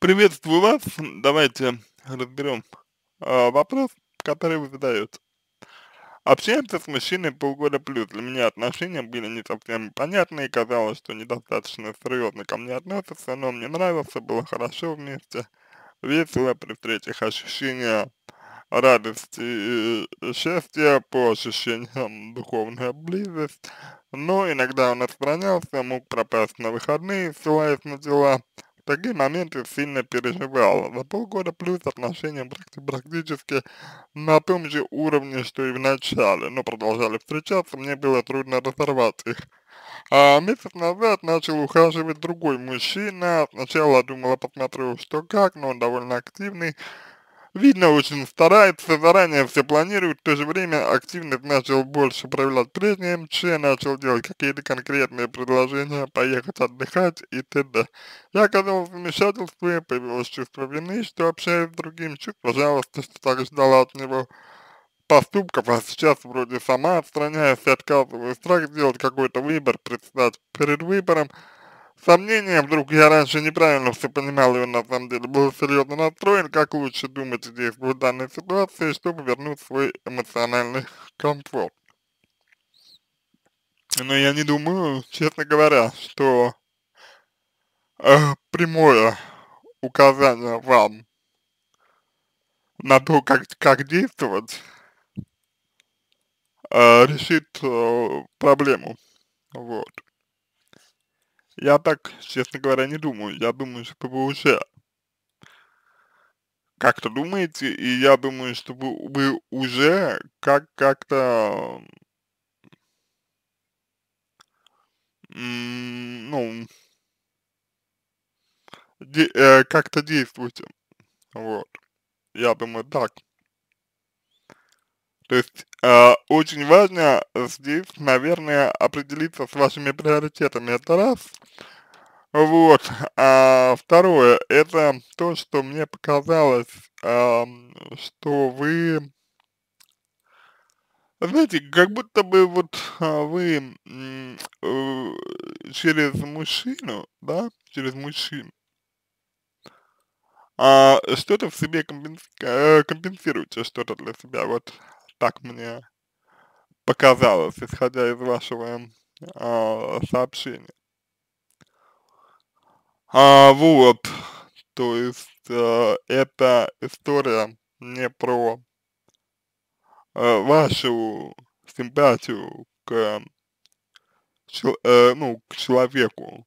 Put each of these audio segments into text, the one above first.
Приветствую вас. Давайте разберем э, вопрос, который вы задаете. Общаемся с мужчиной полгода плюс. Для меня отношения были не совсем понятны и казалось, что недостаточно серьезно ко мне относятся, но мне нравился, было хорошо вместе, весело при встречах, ощущения радости и счастья, по ощущениям духовная близость, но иногда он отстранялся, мог пропасть на выходные, ссылаясь на дела, такие моменты сильно переживал. За полгода плюс отношения практически на том же уровне, что и в начале, но продолжали встречаться, мне было трудно разорвать их. А месяц назад начал ухаживать другой мужчина, сначала думала, посмотрю, что как, но он довольно активный, Видно, очень старается, заранее все планирует, в то же время активность начал больше проявлять прежнее МЧ, начал делать какие-то конкретные предложения, поехать отдыхать и т.д. Я оказалась в вмешательстве, появилось чувство вины, что общаюсь с другим, чуть жалости, что так ждала от него поступков, а сейчас вроде сама отстраняюсь и отказываюсь Страх сделать какой-то выбор, предстать перед выбором, Сомнения, вдруг я раньше неправильно все понимал, и он на самом деле был серьезно настроен, как лучше думать и действовать в данной ситуации, чтобы вернуть свой эмоциональный комфорт. Но я не думаю, честно говоря, что э, прямое указание вам на то, как, как действовать, э, решит э, проблему. Вот. Я так, честно говоря, не думаю. Я думаю, что вы уже как-то думаете, и я думаю, что вы, вы уже как как-то ну де, э, как-то действуете, вот. Я думаю так. То есть э, очень важно здесь, наверное, определиться с вашими приоритетами. Это раз. Вот. А второе, это то, что мне показалось, а, что вы, знаете, как будто бы вот а, вы э, через мужчину, да, через мужчин, а, что-то в себе компенс э, компенсируете, что-то для себя, вот так мне показалось, исходя из вашего э, сообщения. А, вот, то есть э, эта история не про э, вашу симпатию к, чел, э, ну, к человеку.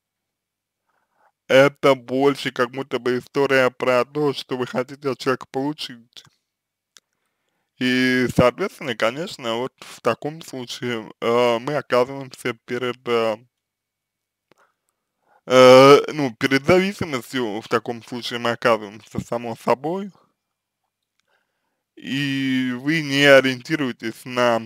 Это больше как будто бы история про то, что вы хотите от человека получить. И, соответственно, конечно, вот в таком случае э, мы оказываемся перед, э, э, ну, перед зависимостью, в таком случае мы оказываемся само собой, и вы не ориентируетесь на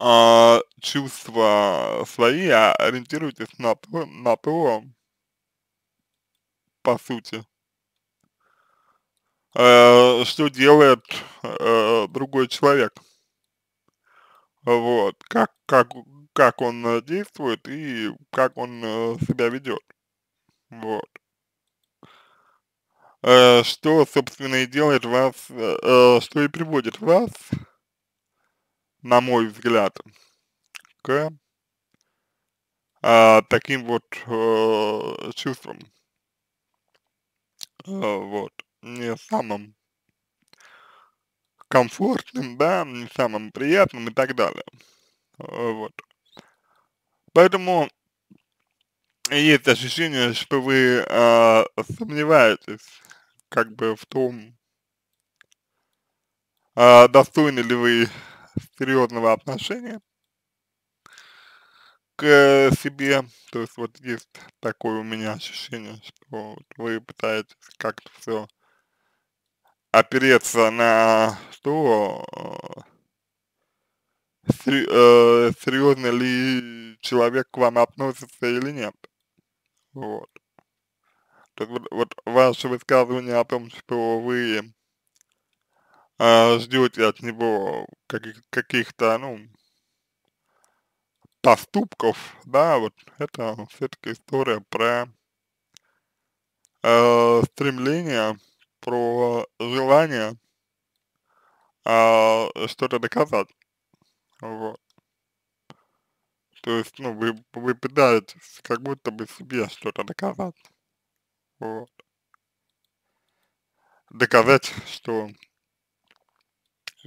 э, чувства свои, а ориентируетесь на то, на то по сути, э, что делает э, другой человек. Вот, как, как, как он э, действует и как он э, себя ведет. Вот. Э, что, собственно, и делает вас, э, э, что и приводит вас, на мой взгляд, к э, таким вот э, чувствам. Э, вот. Не самым комфортным, да, не самым приятным и так далее. Э, вот. Поэтому есть ощущение, что вы э, сомневаетесь как бы в том, э, достойны ли вы серьезного отношения к э, себе. То есть вот есть такое у меня ощущение, что вот вы пытаетесь как-то все опереться на что? Э, Серьезно ли человек к вам относится или нет? Вот. То вот, вот ваше высказывание о том, что вы э, ждете от него каких, каких-то, ну, поступков, да, вот это все-таки история про э, стремление про желание а, что-то доказать. Вот. То есть, ну, вы, вы пытаетесь как будто бы себе что-то доказать. Вот. Доказать, что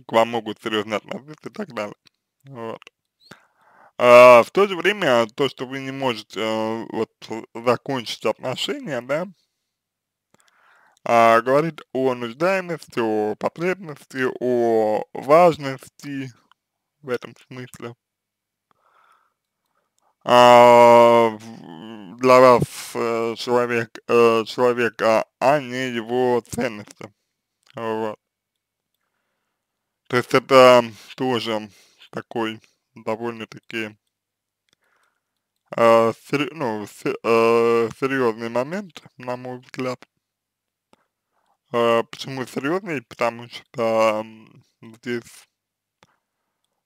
к вам могут серьезно относиться и так далее. Вот. А, в то же время, то, что вы не можете э, вот закончить отношения, да, а, говорит о нуждаемости, о потребности, о важности в этом смысле. А, для вас э, человек, э, человека, а не его ценности. Вот. То есть это тоже такой довольно-таки э, сер, ну, сер, э, серьезный момент, на мой взгляд. Э, почему серьезный? Потому что э, здесь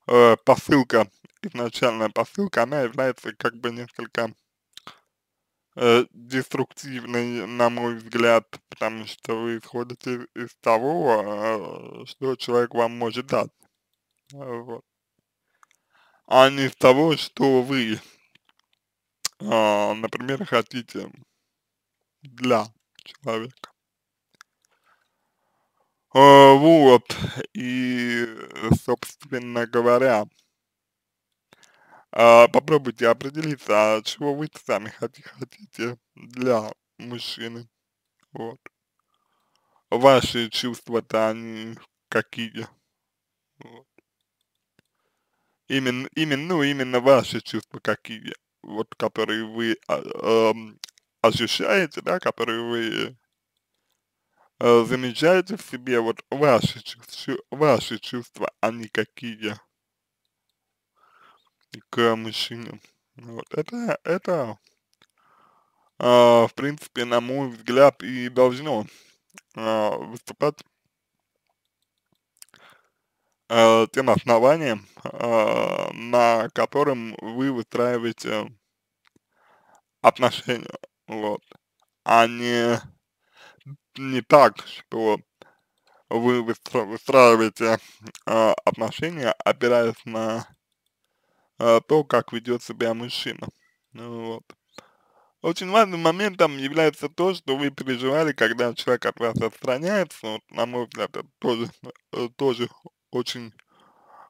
э, посылка, изначальная посылка, она является как бы несколько э, деструктивной, на мой взгляд, потому что вы исходите из, того, э, что человек вам может дать, э, вот. а не из того, что вы, э, например, хотите для человека. А, вот, и, собственно говоря, а, попробуйте определиться, а чего вы сами хотите для мужчины, вот. Ваши чувства-то они какие, вот. Именно, именно, ну, именно ваши чувства какие, вот, которые вы э, э, ощущаете, да, которые вы Э, замечаете в себе вот ваши, ваши чувства, а не какие к мужчинам. Вот это, это э, в принципе, на мой взгляд, и должно э, выступать э, тем основанием, э, на котором вы выстраиваете отношения, вот, а не не так, что вы выстраиваете э, отношения, опираясь на э, то, как ведет себя мужчина. Ну, вот. Очень важным моментом является то, что вы переживали, когда человек от вас отстраняется. Вот, на мой взгляд, это тоже, э, тоже очень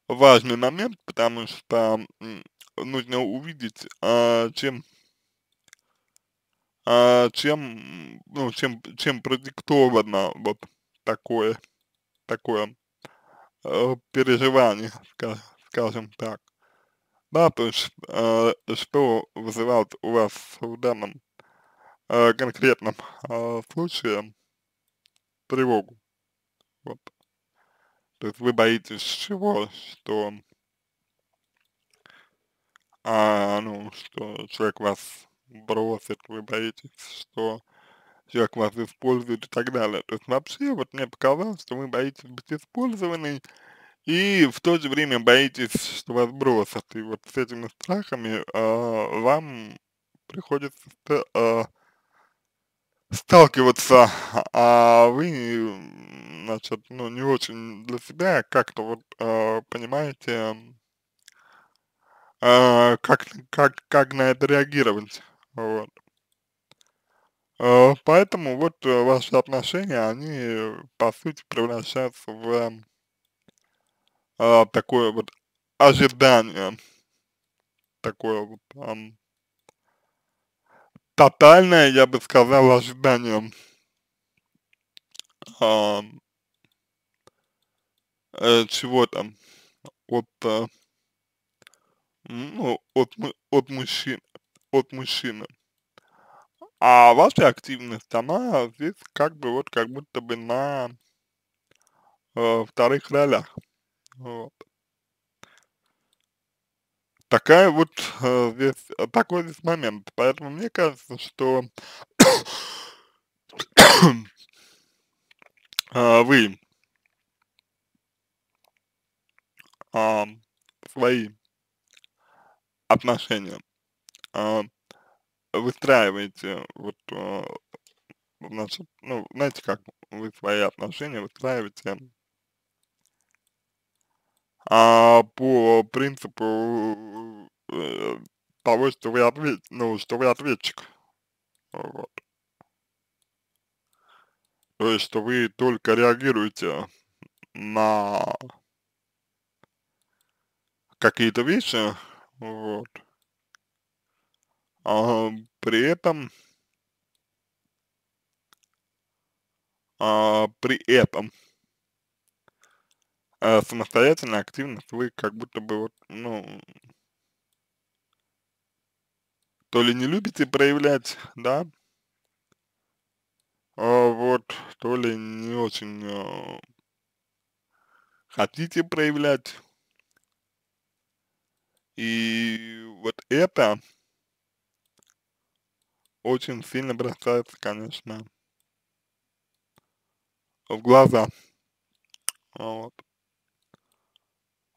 важный момент, потому что нужно увидеть, а, чем э, чем, ну, чем, чем продиктовано вот такое, такое э, переживание, скажем, так. Да, то есть, э, что вызывает у вас в данном э, конкретном э, случае тревогу? Вот. То есть вы боитесь чего, что, а, ну, что человек вас бросит, вы боитесь, что человек вас использует и так далее. То есть вообще вот мне показалось, что вы боитесь быть использованной и в то же время боитесь, что вас бросят. И вот с этими страхами э, вам приходится э, сталкиваться, а вы, значит, ну не очень для себя как-то вот э, понимаете, э, как, как, как на это реагировать. Вот. Э, поэтому вот э, ваши отношения, они по сути превращаются в а, такое вот ожидание, такое вот а, тотальное, я бы сказал, ожидание а, эм, чего-то от, ну, от, от мужчин, от мужчины. А ваша активность, она здесь как бы вот как будто бы на э, вторых ролях. Вот. Такая вот э, здесь, э, такой здесь момент. Поэтому мне кажется, что э, вы э, свои отношения а, выстраиваете вот, значит, а, ну, знаете, как вы свои отношения выстраиваете а, по принципу э, того, что вы ответ, ну, что вы ответчик. Вот. То есть, что вы только реагируете на какие-то вещи, вот, а, при этом а, при этом а, самостоятельно, активно вы как будто бы вот, ну, то ли не любите проявлять, да, а, вот, то ли не очень а, хотите проявлять. И вот это очень сильно бросается, конечно, в глаза. Вот.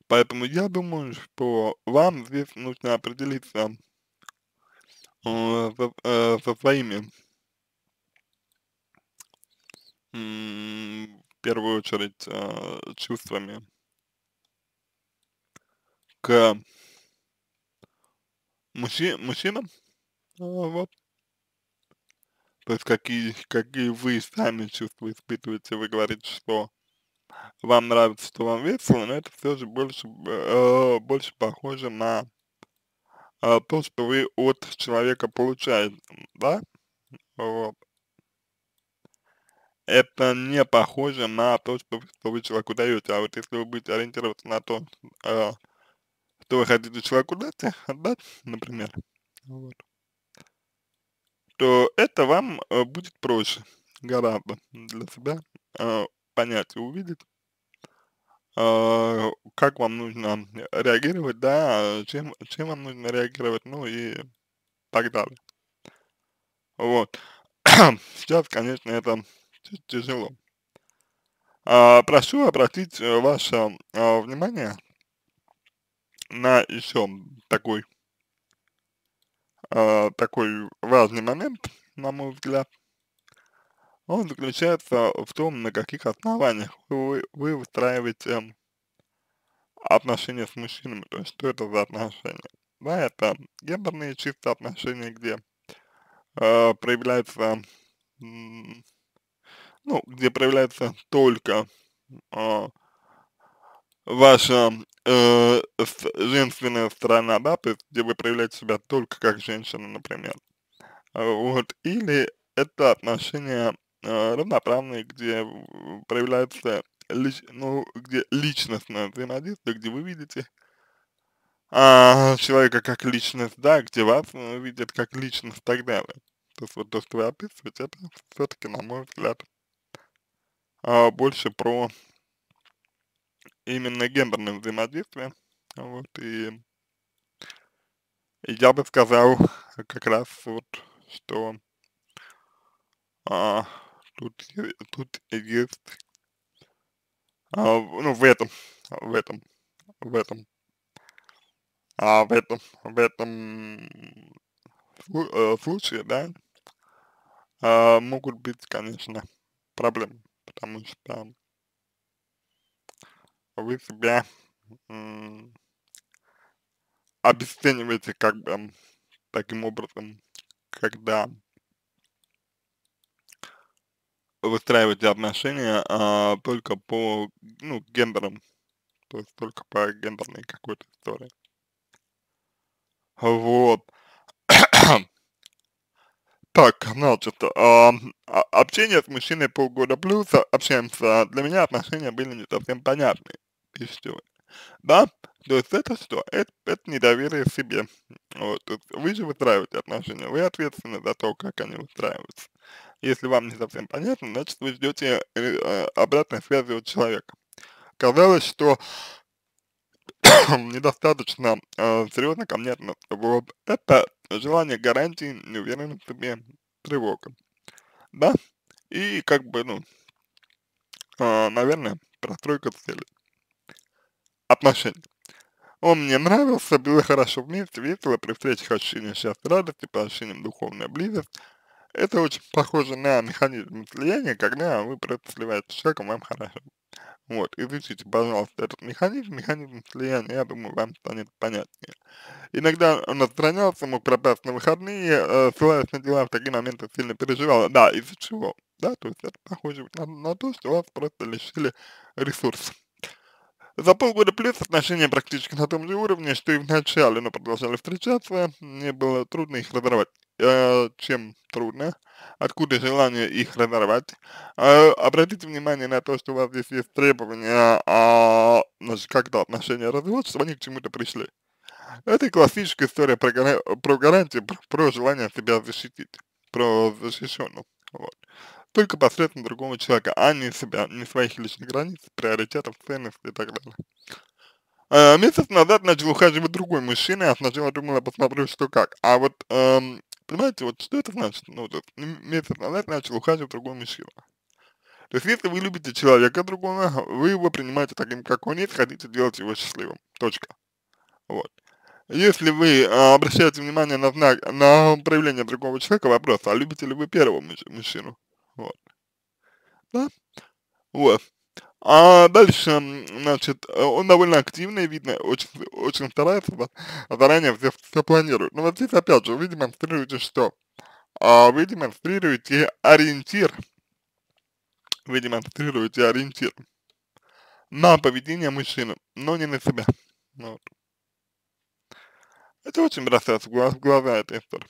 Поэтому я думаю, что вам здесь нужно определиться э, со, э, со своими, м, в первую очередь, э, чувствами к мужчи мужчинам, э, вот, то есть какие, какие вы сами чувства испытываете, вы говорите, что вам нравится, что вам весело, но это все же больше, э, больше похоже на э, то, что вы от человека получаете, да? Вот. Это не похоже на то, что, что вы человеку даете, а вот если вы будете ориентироваться на то, э, что вы хотите человеку дать, отдать, например, вот то это вам э, будет проще гораздо для себя э, понять и увидеть, э, как вам нужно реагировать, да, чем, чем вам нужно реагировать, ну и так далее. Вот. Сейчас, конечно, это тяжело. А, прошу обратить э, ваше а, внимание на еще такой Э, такой важный момент, на мой взгляд, он заключается в том, на каких основаниях вы, вы выстраиваете отношения с мужчинами, то есть что это за отношения. Да, это гендерные чисто отношения, где э, проявляется, ну, где проявляется только э, ваша э, женственная сторона, да, то есть где вы проявляете себя только как женщина, например. А, вот, или это отношения э, равноправные, где проявляется лич, ну, где личностное взаимодействие, где вы видите а, человека как личность, да, где вас ну, видят как личность и так далее. То есть вот то, что вы описываете, это все-таки, на мой взгляд, а, больше про именно гендерном взаимодействии. Вот, и я бы сказал как раз вот, что а, тут, тут есть, а, ну, в этом, в этом, в этом, а в этом, в этом э, случае, да, а, могут быть, конечно, проблемы, потому что вы себя обесцениваете как бы таким образом, когда выстраиваете отношения а, только по, ну, гендерам, то есть только по гендерной какой-то истории. Вот. Так, значит, э, общение с мужчиной полгода плюс, а, общаемся, для меня отношения были не совсем понятны и все. Да? То есть это что? Это, это недоверие себе. Вот. вы же выстраиваете отношения, вы ответственны за то, как они устраиваются. Если вам не совсем понятно, значит вы ждете э, а, обратной связи от человека. Казалось, что недостаточно э, серьезно ко мне относится. Вот. Это желание гарантии, неуверенность себе, тревога. Да? И как бы, ну, э, наверное, простройка целей отношений. Он мне нравился, было хорошо вместе, весело, при встречах ощущение счастья, радости, по ощущениям духовная близость. Это очень похоже на механизм слияния, когда вы просто сливаете с человеком, вам хорошо. Вот, изучите, пожалуйста, этот механизм, механизм слияния, я думаю, вам станет понятнее. Иногда он отстранялся, мог пропасть на выходные, э, ссылаясь на дела, в такие моменты сильно переживал. Да, из-за чего? Да, то есть это похоже на, на то, что вас просто лишили ресурсов. За полгода плюс отношения практически на том же уровне, что и в начале, но продолжали встречаться, мне было трудно их разорвать. Э, чем трудно? Откуда желание их разорвать? Э, обратите внимание на то, что у вас здесь есть требования, а значит, ну, когда отношения развивать, чтобы они к чему-то пришли. Это классическая история про, гар про гарантию, про, про желание себя защитить, про защищенную. Вот только посредством другого человека, а не себя, не своих личных границ, приоритетов, ценностей и так далее. Э, месяц назад начал ухаживать другой мужчина, я сначала думала, посмотрю, что как. А вот, эм, понимаете, вот что это значит? Ну, вот, месяц назад начал ухаживать другой мужчина. То есть, если вы любите человека другого, вы его принимаете таким, как он есть, хотите делать его счастливым. Точка. Вот. Если вы а, обращаете внимание на знак, на проявление другого человека, вопрос, а любите ли вы первого мужчину? да, вот. А дальше, значит, э, он довольно активный, видно, очень, очень старается, а заранее все, все планирует. Но ну, вот здесь, опять же, вы демонстрируете что? А, вы демонстрируете ориентир, вы демонстрируете ориентир на поведение мужчины, но не на себя. Ну вот. Это очень бросается в глаза, эта история.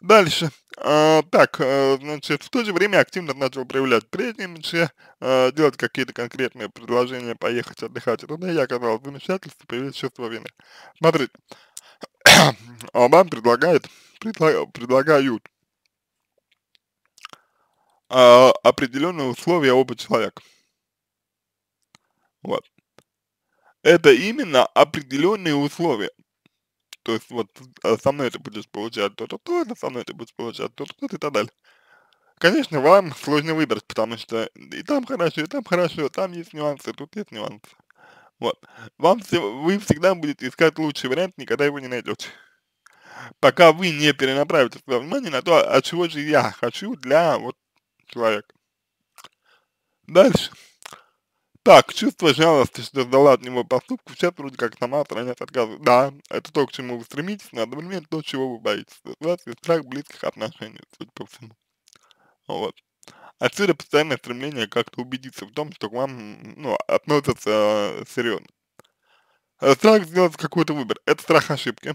Дальше. А, так, э, значит, в то же время активно начал проявлять преемниче, э, делать какие-то конкретные предложения, поехать отдыхать и ну туда. Я оказал в замешательстве, появилось чувство вины. Смотрите, а вам предлагает, предла, предлагают а, определенные условия оба человека. Вот. Это именно определенные условия. То есть вот а со мной ты будешь получать то-то-то, со мной ты будешь получать то-то-то и так далее. Конечно, вам сложно выбрать, потому что и там хорошо, и там хорошо, там есть нюансы, тут есть нюансы. Вот. Вам все, вы всегда будете искать лучший вариант, никогда его не найдете. Пока вы не перенаправите свое внимание на то, а чего же я хочу для вот человека. Дальше. Так, чувство жалости, что сдала от него поступку, сейчас вроде как сама отстранять отказы. Да, это то, к чему вы стремитесь, но одновременно то, чего вы боитесь. Называется страх близких отношений, судя по всему. Вот. Отсюда постоянное стремление как-то убедиться в том, что к вам, ну, относятся э, серьезно. Э, страх сделать какой-то выбор. Это страх ошибки.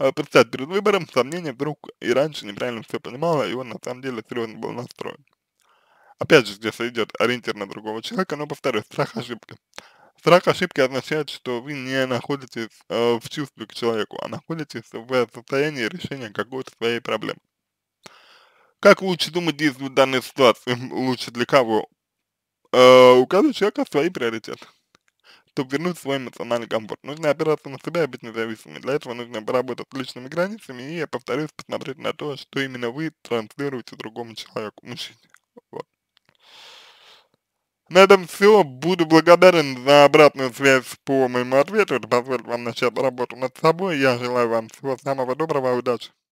Э, Представь перед выбором, сомнение вдруг и раньше неправильно все понимала, и он на самом деле серьезно был настроен. Опять же, здесь идет ориентир на другого человека, но, повторюсь, страх ошибки. Страх ошибки означает, что вы не находитесь э, в чувстве к человеку, а находитесь в состоянии решения какой-то своей проблемы. Как лучше думать действовать в данной ситуации? Лучше для кого? Э, у каждого человека свои приоритеты. Чтобы вернуть свой эмоциональный комфорт, нужно опираться на себя и быть независимыми. Для этого нужно поработать с личными границами и, я повторюсь, посмотреть на то, что именно вы транслируете другому человеку, мужчине. Вот. На этом все. Буду благодарен за обратную связь по моему ответу. Это позволит вам начать работу над собой. Я желаю вам всего самого доброго удачи.